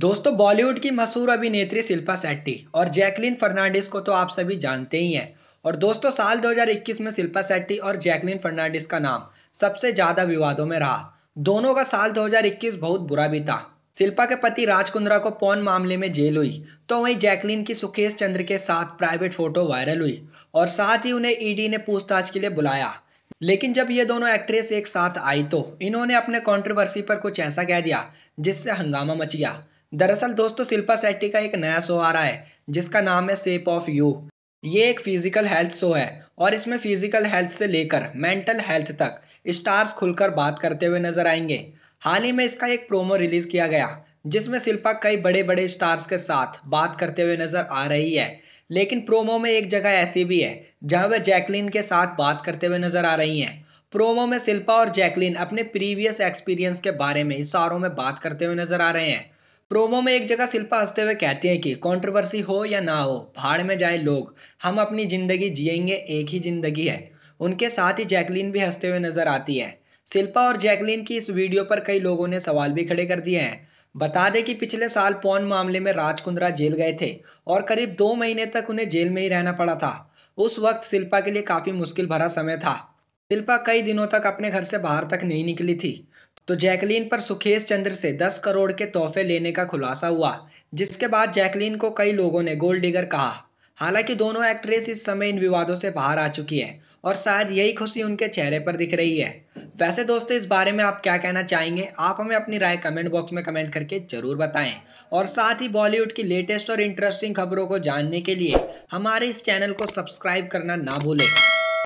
दोस्तों बॉलीवुड की मशहूर अभिनेत्री शिल्पा शेट्टी और जैकलिन फर्नांडिस को तो आप सभी जानते ही हैं और दोस्तों साल 2021 में शिल्पा शेट्टी और जैकलिन फर्नांडिस का नाम सबसे ज़्यादा विवादों में रहा दोनों का साल 2021 बहुत बुरा भी था शिल्पा के पति राजकुंद्रा को पौन मामले में जेल हुई तो वहीं जैकलिन की सुखेश चंद्र के साथ प्राइवेट फोटो वायरल हुई और साथ ही उन्हें ईडी ने पूछताछ के लिए बुलाया लेकिन जब ये दोनों एक्ट्रेस एक साथ आई तो इन्होंने अपने कंट्रोवर्सी पर कुछ ऐसा कह दिया जिससे हंगामा मच गया दरअसल दोस्तों शिल्पा सेट्टी का एक नया शो आ रहा है जिसका नाम है सेप ऑफ यू ये एक फिजिकल हेल्थ शो है और इसमें फिजिकल हेल्थ से लेकर मेंटल हेल्थ तक स्टार्स खुलकर बात करते हुए नजर आएंगे हाल ही में इसका एक प्रोमो रिलीज किया गया जिसमें शिल्पा कई बड़े बड़े स्टार्स के साथ बात करते हुए नजर आ रही है लेकिन प्रोमो में एक जगह ऐसी भी है जहां वह जैकलिन के साथ बात करते हुए नजर आ रही हैं प्रोमो में शिल्पा और जैकलिन अपने प्रीवियस एक्सपीरियंस के बारे में इशारों में बात करते हुए नजर आ रहे हैं प्रोमो में एक जगह शिल्पा हंसते हुए कहती हैं कि कंट्रोवर्सी हो या ना हो भाड़ में जाए लोग हम अपनी ज़िंदगी जिएंगे एक ही ज़िंदगी है उनके साथ ही जैकलीन भी हंसते हुए नजर आती है शिल्पा और जैकलीन की इस वीडियो पर कई लोगों ने सवाल भी खड़े कर दिए हैं बता दें कि पिछले साल पौन मामले में राजकुंद्रा जेल गए थे और करीब दो महीने तक उन्हें जेल में ही रहना पड़ा था उस वक्त शिल्पा के लिए काफ़ी मुश्किल भरा समय था शिल्पा कई दिनों तक अपने घर से बाहर तक नहीं निकली थी तो जैकलीन पर सुखेश चंद्र से 10 करोड़ के तोहफे लेने का खुलासा हुआ जिसके बाद जैकलीन को कई लोगों ने गोल्ड डिगर कहा हालांकि दोनों एक्ट्रेस इस समय इन विवादों से बाहर आ चुकी है और शायद यही खुशी उनके चेहरे पर दिख रही है वैसे दोस्तों इस बारे में आप क्या कहना चाहेंगे आप हमें अपनी राय कमेंट बॉक्स में कमेंट करके जरूर बताएं और साथ ही बॉलीवुड की लेटेस्ट और इंटरेस्टिंग खबरों को जानने के लिए हमारे इस चैनल को सब्सक्राइब करना ना भूलें